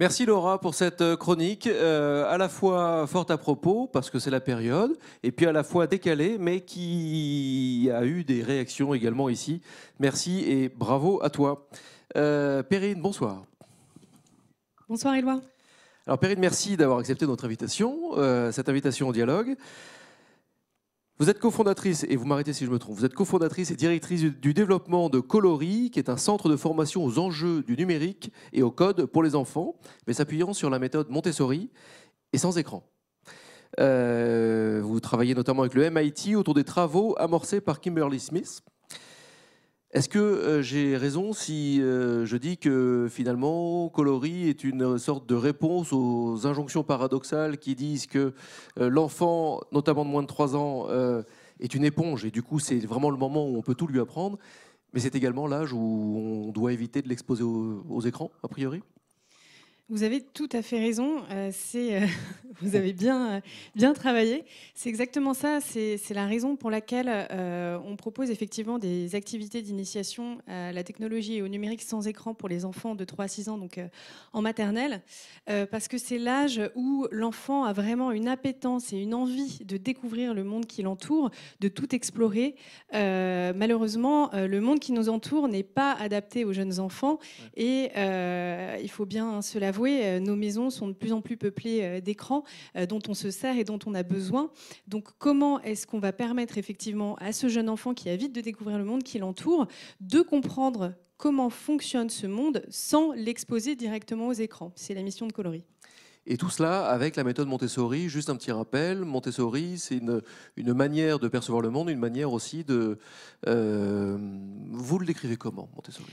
Merci Laura pour cette euh, chronique, euh, à la fois forte à propos, parce que c'est la période, et puis à la fois décalée, mais qui a eu des réactions également ici. Merci et bravo à toi. Euh, Perrine, bonsoir. Bonsoir Éloi. Alors Perrine, merci d'avoir accepté notre invitation, euh, cette invitation au dialogue. Vous êtes cofondatrice, et vous m'arrêtez si je me trompe, vous êtes cofondatrice et directrice du développement de Colori, qui est un centre de formation aux enjeux du numérique et au code pour les enfants, mais s'appuyant sur la méthode Montessori et sans écran. Euh, vous travaillez notamment avec le MIT autour des travaux amorcés par Kimberly Smith, est-ce que euh, j'ai raison si euh, je dis que finalement Colori est une sorte de réponse aux injonctions paradoxales qui disent que euh, l'enfant, notamment de moins de 3 ans, est une éponge et du coup c'est vraiment le moment où on peut tout lui apprendre, mais c'est également l'âge où on doit éviter de l'exposer aux écrans, a priori vous avez tout à fait raison. Euh, euh, vous avez bien, euh, bien travaillé. C'est exactement ça. C'est la raison pour laquelle on propose effectivement des activités d'initiation à la technologie et au numérique sans écran pour les enfants de 3 à 6 ans, donc en maternelle, parce que c'est l'âge où l'enfant a vraiment une appétence et une envie de découvrir le monde qui l'entoure, de tout explorer. malheureusement, le monde qui nous entoure n'est pas adapté aux jeunes enfants et il faut bien hein, se l'avouer, euh, nos maisons sont de plus en plus peuplées euh, d'écrans euh, dont on se sert et dont on a besoin. Donc comment est-ce qu'on va permettre effectivement à ce jeune enfant qui a vite de découvrir le monde qui l'entoure de comprendre comment fonctionne ce monde sans l'exposer directement aux écrans C'est la mission de Coloris. Et tout cela avec la méthode Montessori. Juste un petit rappel, Montessori, c'est une, manière de percevoir le monde, une manière aussi de... vous le décrivez comment, Montessori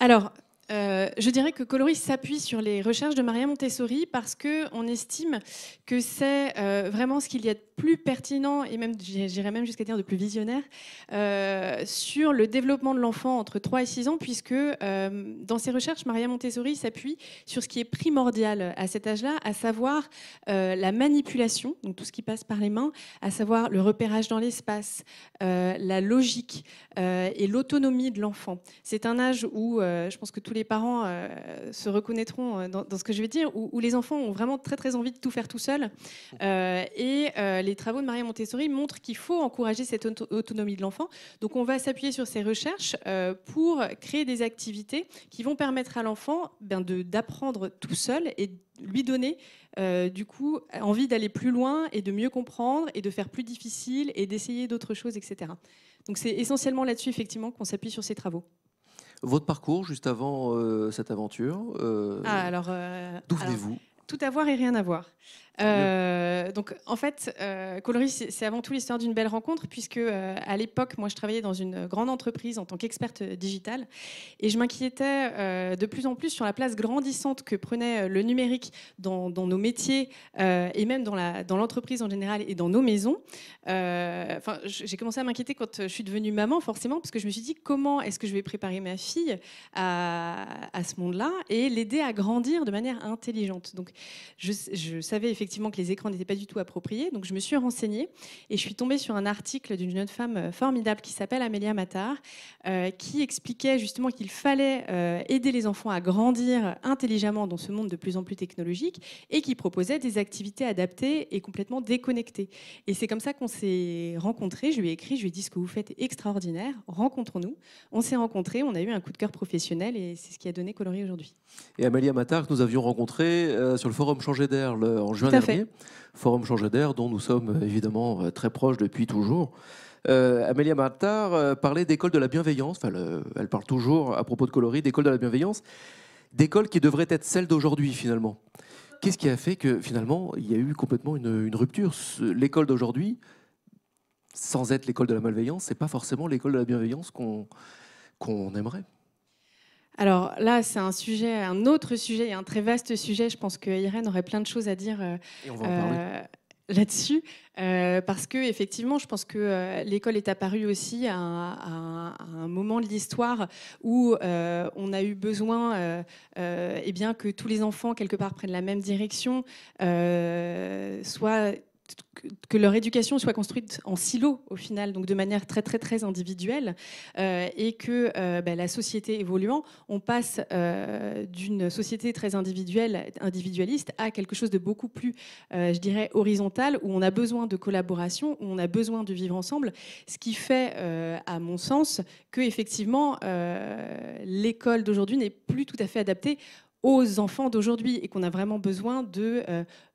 Alors, euh, je dirais que Coloris s'appuie sur les recherches de Maria Montessori parce qu'on estime que c'est euh, vraiment ce qu'il y a de plus pertinent et même, j'irais même jusqu'à dire de plus visionnaire, euh, sur le développement de l'enfant entre 3 et 6 ans, puisque dans ses recherches, Maria Montessori s'appuie sur ce qui est primordial à cet âge-là, à savoir la manipulation, donc tout ce qui passe par les mains, à savoir le repérage dans l'espace, la logique et l'autonomie de l'enfant. C'est un âge où je pense que tous les les parents euh, se reconnaîtront euh, dans, ce que je vais dire, où, les enfants ont vraiment très très envie de tout faire tout seul. Euh, et les travaux de Maria Montessori montrent qu'il faut encourager cette autonomie de l'enfant. Donc on va s'appuyer sur ces recherches pour créer des activités qui vont permettre à l'enfant ben, de d'apprendre tout seul et lui donner du coup envie d'aller plus loin et de mieux comprendre et de faire plus difficile et d'essayer d'autres choses, etc. Donc c'est essentiellement là-dessus effectivement qu'on s'appuie sur ces travaux. Votre parcours juste avant euh, cette aventure euh, ah, euh, D'où venez-vous Tout avoir et rien avoir. Euh, donc en fait, euh, Coloris, c'est avant tout l'histoire d'une belle rencontre, puisque euh, à l'époque, moi je travaillais dans une grande entreprise en tant qu'experte digitale, et je m'inquiétais de plus en plus sur la place grandissante que prenait le numérique dans, nos métiers, et même dans, dans l'entreprise en général, et dans nos maisons. Enfin, j'ai commencé à m'inquiéter quand je suis devenue maman, forcément, parce que je me suis dit, comment est-ce que je vais préparer ma fille à, ce monde-là, et l'aider à grandir de manière intelligente. Donc je, je savais effectivement effectivement que les écrans n'étaient pas du tout appropriés. Donc je me suis renseignée et je suis tombée sur un article d'une jeune femme euh, formidable qui s'appelle Amélia Matar, euh, qui expliquait justement qu'il fallait euh, aider les enfants à grandir intelligemment dans ce monde de plus en plus technologique et qui proposait des activités adaptées et complètement déconnectées. Et c'est comme ça qu'on s'est rencontrés. Je lui ai écrit, je lui ai dit ce que vous faites est extraordinaire, rencontrons-nous. On s'est rencontrés, on a eu un coup de cœur professionnel et c'est ce qui a donné Colorie aujourd'hui. Et Amélia Matar, que nous avions rencontré sur le forum Changer d'air en juin dernier, fait. Forum change d'air, dont nous sommes euh, évidemment euh, très proches depuis toujours. Euh, Amélia Martard parlait d'école de la bienveillance, elle parle toujours à propos de coloris, d'école de la bienveillance, d'école qui devrait être celle d'aujourd'hui finalement. Qu'est-ce qui a fait que finalement il y a eu complètement une, rupture L'école d'aujourd'hui, sans être l'école de la malveillance, c'est pas forcément l'école de la bienveillance qu'on qu'on aimerait. Alors là, c'est un sujet, un autre sujet, et un très vaste sujet. Je pense que Irène aurait plein de choses à dire euh, là-dessus, euh, parce que effectivement, je pense que euh, l'école est apparue aussi à, un, moment de l'histoire où on a eu besoin, eh bien, que tous les enfants quelque part prennent la même direction, soit que leur éducation soit construite en silo au final, donc de manière très très très individuelle, euh, et que euh, bah, la société évoluant, on passe euh, d'une société très individuelle, individualiste, à quelque chose de beaucoup plus, je dirais, horizontal, où on a besoin de collaboration, où on a besoin de vivre ensemble, ce qui fait, à mon sens, que effectivement l'école d'aujourd'hui n'est plus tout à fait adaptée aux enfants d'aujourd'hui et qu'on a vraiment besoin de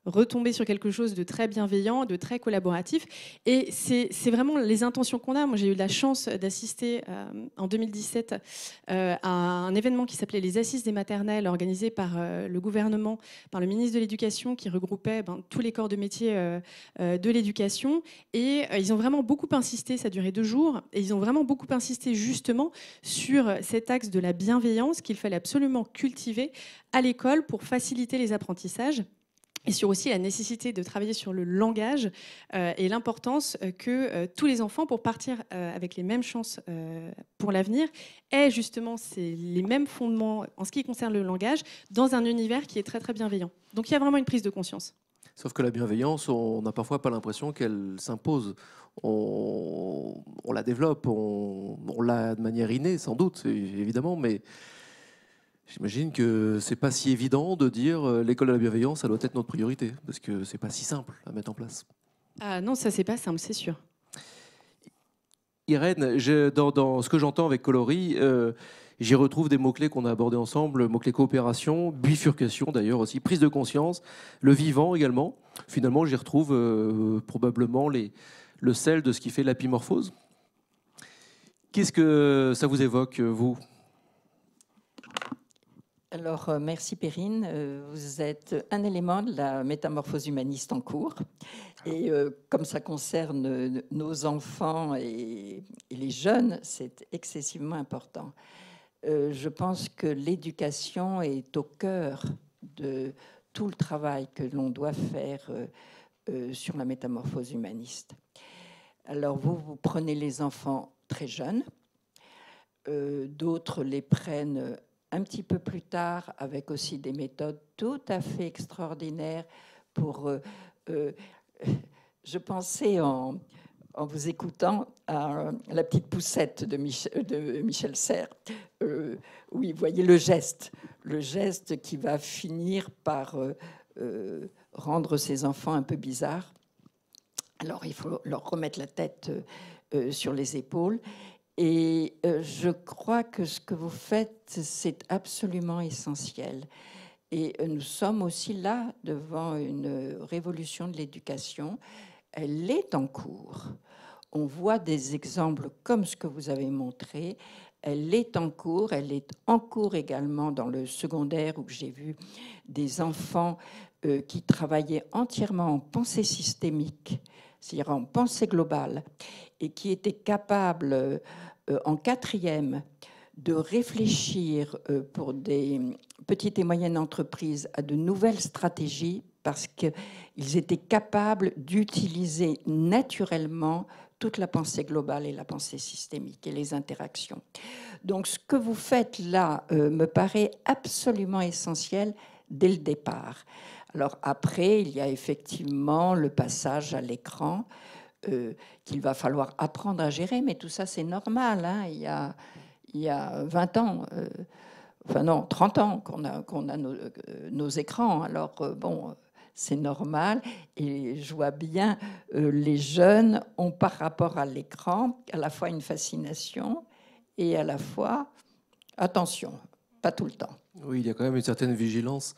retomber sur quelque chose de très bienveillant, de très collaboratif. Et c'est vraiment les intentions qu'on a. Moi, j'ai eu la chance d'assister euh, en 2017 euh, à un événement qui s'appelait les Assises des maternelles, organisé par euh, le gouvernement, par le ministre de l'Éducation, qui regroupait ben, tous les corps de métier de l'éducation. Et ils ont vraiment beaucoup insisté, ça a duré deux jours, et ils ont vraiment beaucoup insisté justement sur cet axe de la bienveillance qu'il fallait absolument cultiver à l'école pour faciliter les apprentissages et sur aussi la nécessité de travailler sur le langage euh, et l'importance euh, que euh, tous les enfants, pour partir avec les mêmes chances pour l'avenir, aient justement c'est les mêmes fondements en ce qui concerne le langage dans un univers qui est très très bienveillant. Donc il y a vraiment une prise de conscience. Sauf que la bienveillance, on n'a parfois pas l'impression qu'elle s'impose. On, on, la développe, on, on l'a de manière innée sans doute, évidemment, mais J'imagine que c'est pas si évident de dire euh, l'école de la bienveillance, ça doit être notre priorité, parce que c'est pas si simple à mettre en place. Ah non, ça c'est pas simple, c'est sûr. Irène, dans, ce que j'entends avec Coloris, euh, j'y retrouve des mots-clés qu'on a abordés ensemble, mots-clés coopération, bifurcation d'ailleurs aussi, prise de conscience, le vivant également. Finalement, j'y retrouve euh, probablement le sel de ce qui fait l'apimorphose. Qu'est-ce que ça vous évoque, vous alors, euh, merci Perrine. Euh, vous êtes un élément de la métamorphose humaniste en cours. Et euh, comme ça concerne nos enfants et, les jeunes, c'est excessivement important. je pense que l'éducation est au cœur de tout le travail que l'on doit faire sur la métamorphose humaniste. Alors, vous, vous prenez les enfants très jeunes. D'autres les prennent un petit peu plus tard avec aussi des méthodes tout à fait extraordinaires pour... Euh, euh, je pensais en, vous écoutant à euh, la petite poussette de, Michel Serres, euh, où le geste, le geste qui va finir par rendre ses enfants un peu bizarres. Alors il faut leur remettre la tête sur les épaules. Et euh, je crois que ce que vous faites, c'est absolument essentiel. Et euh, nous sommes aussi là devant une révolution de l'éducation. Elle est en cours. On voit des exemples comme ce que vous avez montré. Elle est en cours. Elle est en cours également dans le secondaire où j'ai vu des enfants euh, qui travaillaient entièrement en pensée systémique c'est-à-dire en pensée globale, et qui était capable euh, en quatrième de réfléchir euh, pour des petites et moyennes entreprises à de nouvelles stratégies parce qu'ils étaient capables d'utiliser naturellement toute la pensée globale et la pensée systémique et les interactions. Donc ce que vous faites là euh, me paraît absolument essentiel dès le départ. Alors après, il y a effectivement le passage à l'écran euh, qu'il va falloir apprendre à gérer, mais tout ça c'est normal. Hein. Il, y a, 20 ans, euh, enfin non, 30 ans qu'on a, euh, nos, écrans. Alors bon, c'est normal. Et je vois bien, les jeunes ont par rapport à l'écran à la fois une fascination et à la fois, attention, pas tout le temps. Oui, il y a quand même une certaine vigilance.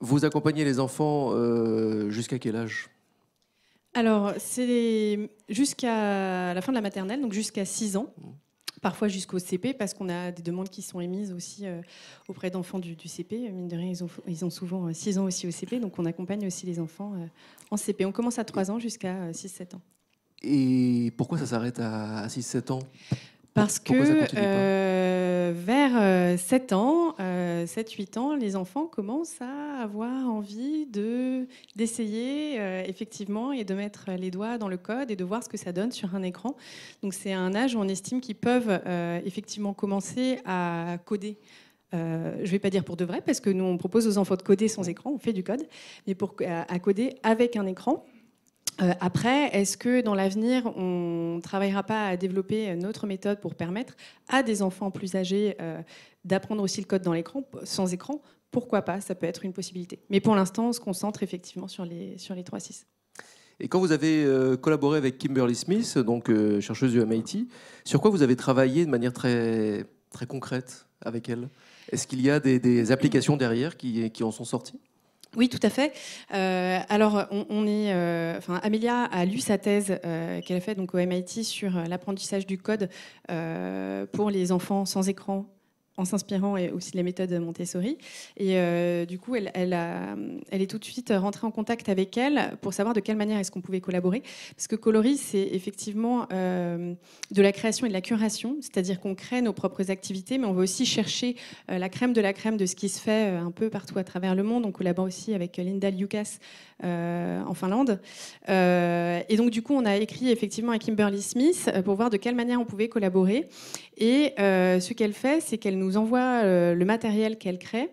Vous accompagnez les enfants euh, jusqu'à quel âge Alors, c'est jusqu'à la fin de la maternelle, donc jusqu'à 6 ans. Mmh. Parfois jusqu'au CP, parce qu'on a des demandes qui sont émises aussi euh, auprès d'enfants du, CP. Mine de rien, ils ont, souvent 6 euh, ans aussi au CP, donc on accompagne aussi les enfants en CP. On commence à 3 ans jusqu'à 6-7 ans. Et pourquoi ça s'arrête à 6-7 ans parce que euh, vers 7 euh, ans, 7-8 euh, ans, les enfants commencent à avoir envie de, d'essayer effectivement et de mettre les doigts dans le code et de voir ce que ça donne sur un écran. Donc c'est un âge où on estime qu'ils peuvent effectivement commencer à coder. je ne vais pas dire pour de vrai, parce que nous, on propose aux enfants de coder sans écran, on fait du code, mais pour, à coder avec un écran. Euh, après, est-ce que dans l'avenir, on ne travaillera pas à développer notre méthode pour permettre à des enfants plus âgés euh, d'apprendre aussi le code dans l'écran, sans écran Pourquoi pas Ça peut être une possibilité. Mais pour l'instant, on se concentre effectivement sur les, sur les 3-6. Et quand vous avez euh, collaboré avec Kimberly Smith, donc chercheuse du MIT, sur quoi vous avez travaillé de manière très, très concrète avec elle Est-ce qu'il y a des, des applications derrière qui, qui en sont sorties oui, tout à fait. Euh, alors, on, est, euh, enfin, a lu sa thèse euh, qu'elle a faite donc au MIT sur l'apprentissage du code pour les enfants sans écran en s'inspirant aussi de la méthode Montessori. Et euh, du coup, elle, a, elle, est tout de suite rentrée en contact avec elle pour savoir de quelle manière est-ce qu'on pouvait collaborer. Parce que coloris, c'est effectivement euh, de la création et de la curation, c'est-à-dire qu'on crée nos propres activités, mais on va aussi chercher euh, la crème de la crème de ce qui se fait un peu partout à travers le monde. On collabore aussi avec Linda Lucas en Finlande. et donc, du coup, on a écrit effectivement à Kimberly Smith pour voir de quelle manière on pouvait collaborer. Et ce qu'elle fait, c'est qu'elle nous nous envoie euh, le matériel qu'elle crée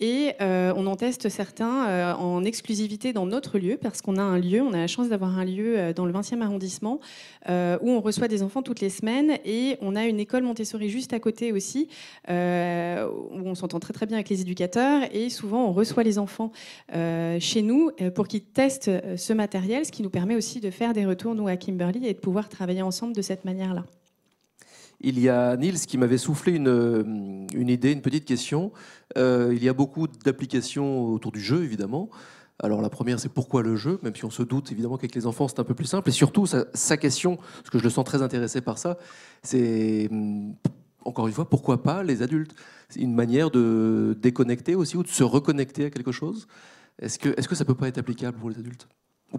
et euh, on en teste certains euh, en exclusivité dans notre lieu, parce qu'on a un lieu, on a la chance d'avoir un lieu dans le 20e arrondissement, où on reçoit des enfants toutes les semaines, et on a une école Montessori juste à côté aussi, où on s'entend très très bien avec les éducateurs, et souvent on reçoit les enfants chez nous pour qu'ils testent ce matériel, ce qui nous permet aussi de faire des retours, nous, à Kimberly, et de pouvoir travailler ensemble de cette manière-là il y a Niels qui m'avait soufflé une, euh, idée, une petite question. Euh, il y a beaucoup d'applications autour du jeu, évidemment. Alors la première, c'est pourquoi le jeu, même si on se doute évidemment qu'avec les enfants, c'est un peu plus simple. Et surtout, sa, question, parce que je le sens très intéressé par ça, c'est, hmm, encore une fois, pourquoi pas les adultes C'est une manière de déconnecter aussi ou de se reconnecter à quelque chose. Est-ce que, est -ce que ça peut pas être applicable pour les adultes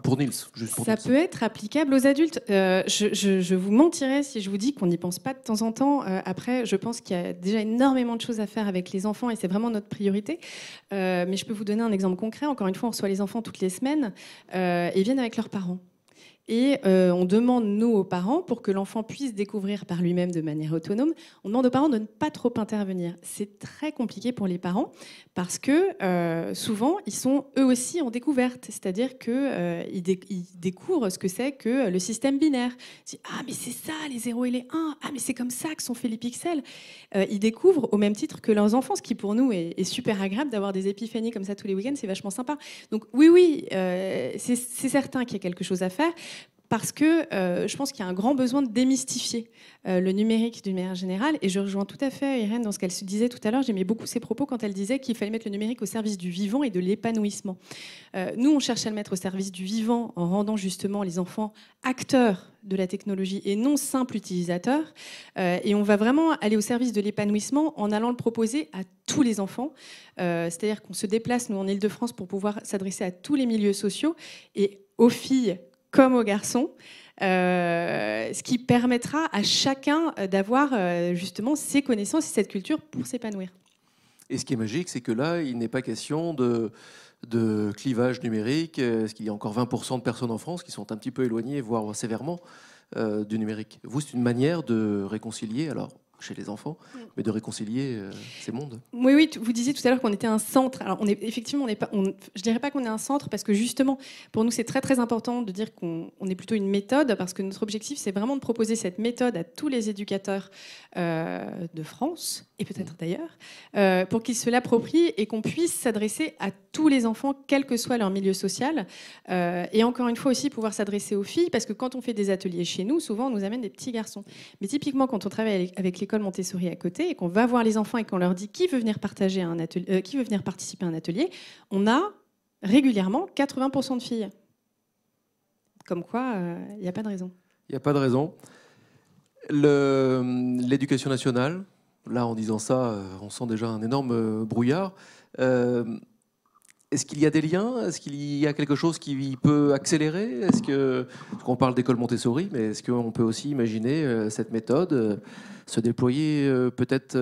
pour Nils, Ça peut être applicable aux adultes. Euh, je, vous mentirais si je vous dis qu'on n'y pense pas de temps en temps. Euh, après, je pense qu'il y a déjà énormément de choses à faire avec les enfants et c'est vraiment notre priorité. Euh, mais je peux vous donner un exemple concret. Encore une fois, on reçoit les enfants toutes les semaines et viennent avec leurs parents. Et euh, on demande, nous, aux parents, pour que l'enfant puisse découvrir par lui-même de manière autonome, on demande aux parents de ne pas trop intervenir. C'est très compliqué pour les parents parce que euh, souvent, ils sont eux aussi en découverte, c'est-à-dire qu'ils euh, découvrent ce que c'est que le système binaire. ah, mais c'est ça, les 0 et les 1, ah, mais c'est comme ça que sont faits les pixels. ils découvrent au même titre que leurs enfants, ce qui pour nous est, est super agréable d'avoir des épiphanies comme ça tous les week-ends, c'est vachement sympa. Donc oui, oui, c'est certain qu'il y a quelque chose à faire parce que euh, je pense qu'il y a un grand besoin de démystifier euh, le numérique d'une manière générale. Et je rejoins tout à fait Irène dans ce qu'elle se disait tout à l'heure. J'aimais beaucoup ses propos quand elle disait qu'il fallait mettre le numérique au service du vivant et de l'épanouissement. Euh, nous, on cherche à le mettre au service du vivant en rendant justement les enfants acteurs de la technologie et non simples utilisateurs. et on va vraiment aller au service de l'épanouissement en allant le proposer à tous les enfants. C'est-à-dire qu'on se déplace, nous, en Ile-de-France pour pouvoir s'adresser à tous les milieux sociaux. Et aux filles comme aux garçons. Euh, ce qui permettra à chacun d'avoir euh, justement ses connaissances et cette culture pour s'épanouir. Et ce qui est magique, c'est que là, il n'est pas question de, clivage numérique, euh, parce qu'il y a encore 20% de personnes en France qui sont un petit peu éloignées, voire sévèrement, du numérique. Vous, c'est une manière de réconcilier, alors chez les enfants, mm. mais de réconcilier euh, ces mondes. Oui, oui, vous disiez tout à l'heure qu'on était un centre. Alors, on est, effectivement, on n'est pas, je dirais pas qu'on est un centre, parce que justement, pour nous, c'est très très important de dire qu'on est plutôt une méthode, parce que notre objectif, c'est vraiment de proposer cette méthode à tous les éducateurs euh, de France, et peut-être mm. d'ailleurs, euh, pour qu'ils se l'approprient et qu'on puisse s'adresser à tous les enfants, quel que soit leur milieu social. Euh, et encore une fois aussi, pouvoir s'adresser aux filles, parce que quand on fait des ateliers chez nous, souvent on nous amène des petits garçons. Mais typiquement, quand on travaille avec l'école Montessori à côté et qu'on va voir les enfants et qu'on leur dit qui veut venir, partager un atelier, euh, qui veut venir participer à un atelier, on a régulièrement 80% de filles. Comme quoi, il n'y a pas de raison. Il n'y a pas de raison. L'éducation nationale, là, en disant ça, euh, on sent déjà un énorme euh, brouillard. Euh, est-ce qu'il y a des liens Est-ce qu'il y a quelque chose qui peut accélérer Est-ce que, parle d'école Montessori, mais est-ce qu'on peut aussi imaginer cette méthode se déployer peut-être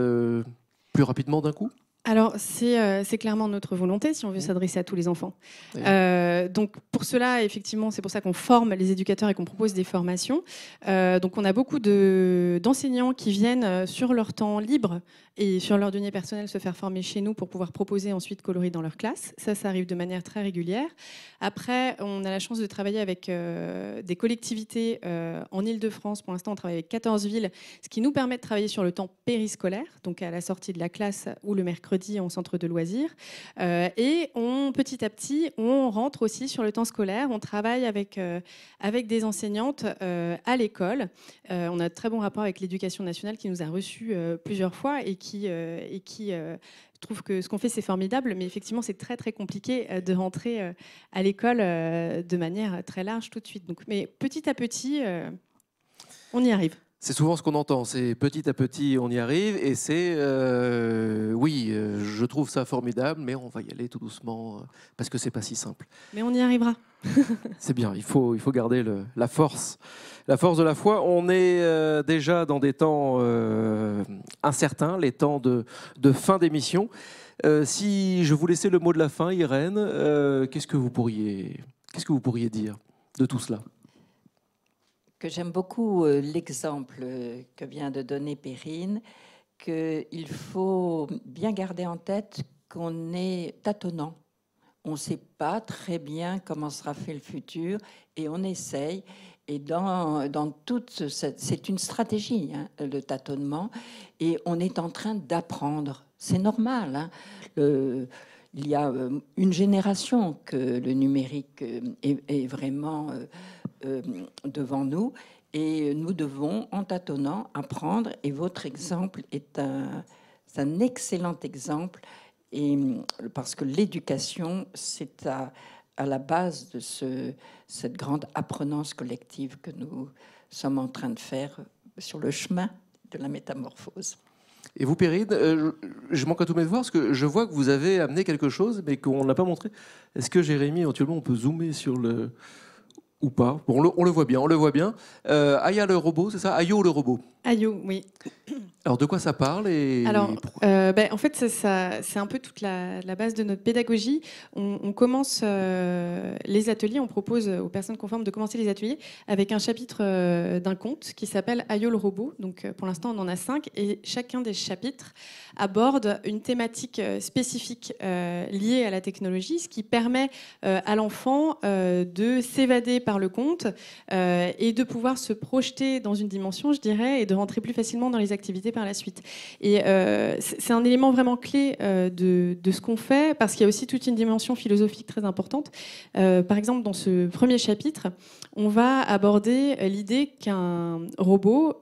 plus rapidement d'un coup alors, euh, c'est clairement notre volonté si on veut mmh. s'adresser à tous les enfants. Euh, donc, pour cela, effectivement, c'est pour ça qu'on forme les éducateurs et qu'on propose des formations. Euh, donc, on a beaucoup d'enseignants qui viennent sur leur temps libre et sur leur denier personnel se faire former chez nous pour pouvoir proposer ensuite coloris dans leur classe. Ça, ça arrive de manière très régulière. Après, on a la chance de travailler avec des collectivités en Ile-de-France. Pour l'instant, on travaille avec 14 villes, ce qui nous permet de travailler sur le temps périscolaire, donc à la sortie de la classe ou le mercredi dit en centre de loisirs. Euh, et on, petit à petit, on rentre aussi sur le temps scolaire. On travaille avec, euh, avec des enseignantes euh, à l'école. on a très bon rapport avec l'éducation nationale qui nous a reçus plusieurs fois et qui, et qui trouve que ce qu'on fait, c'est formidable, mais effectivement, c'est très, très compliqué de rentrer à l'école de manière très large tout de suite. Donc, mais petit à petit, on y arrive. C'est souvent ce qu'on entend, c'est petit à petit on y arrive et c'est euh, oui, euh, je trouve ça formidable, mais on va y aller tout doucement euh, parce que c'est pas si simple. Mais on y arrivera. c'est bien, il faut, il faut garder la force, la force de la foi. On est déjà dans des temps incertains, les temps de, fin d'émission. si je vous laissais le mot de la fin, Irène, qu'est-ce que vous pourriez, qu'est-ce que vous pourriez dire de tout cela que j'aime beaucoup euh, l'exemple euh, que vient de donner Perrine, qu'il faut bien garder en tête qu'on est tâtonnant. On ne sait pas très bien comment sera fait le futur et on essaye. Et dans, dans toute cette. C'est une stratégie, hein, le tâtonnement. Et on est en train d'apprendre. C'est normal. Hein. Le, il y a euh, une génération que le numérique euh, est, vraiment euh, devant nous et nous devons, en tâtonnant, apprendre. Et votre exemple est un, excellent exemple et, parce que l'éducation, c'est à, la base de cette grande apprenance collective que nous sommes en train de faire sur le chemin de la métamorphose. Et vous, Périne, euh, je, manque à tous mes devoirs parce que je vois que vous avez amené quelque chose, mais qu'on n'a pas montré. Est-ce que Jérémy, éventuellement, on peut zoomer sur le ou pas bon, on, le, voit bien, on le voit bien. Euh, Aya le robot, c'est ça Ayo le robot. Ayo, oui. Alors de quoi ça parle et Alors, euh, ben, en fait, c'est un peu toute la, base de notre pédagogie. On, commence euh, les ateliers, on propose aux personnes conformes de commencer les ateliers avec un chapitre euh, d'un conte qui s'appelle Ayo le robot. Donc pour l'instant, on en a cinq et chacun des chapitres aborde une thématique spécifique liée à la technologie, ce qui permet à l'enfant de s'évader par le conte et de pouvoir se projeter dans une dimension, je dirais, et de rentrer plus facilement dans les activités par la suite. Et euh, c'est un élément vraiment clé euh, de, de, ce qu'on fait, parce qu'il y a aussi toute une dimension philosophique très importante. Euh, par exemple, dans ce premier chapitre, on va aborder l'idée qu'un robot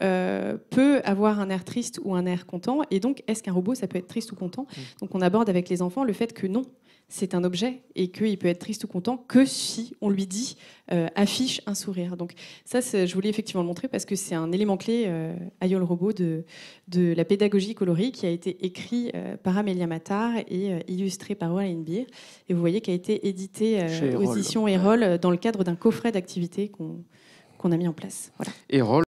peut avoir un air triste ou un air content, et donc est-ce qu'un robot, ça peut être triste ou content mmh. Donc on aborde avec les enfants le fait que non, c'est un objet et qu'il peut être triste ou content que si on lui dit euh, affiche un sourire. Donc ça, je voulais effectivement le montrer parce que c'est un élément clé, euh, à Yol Robot, de, de la pédagogie colorie qui a été écrit euh, par Amélia Matar et illustré par Walain Beer. Et vous voyez qu'il a été édité aux éditions Erol dans le cadre d'un coffret d'activités qu'on a mis en place. Voilà.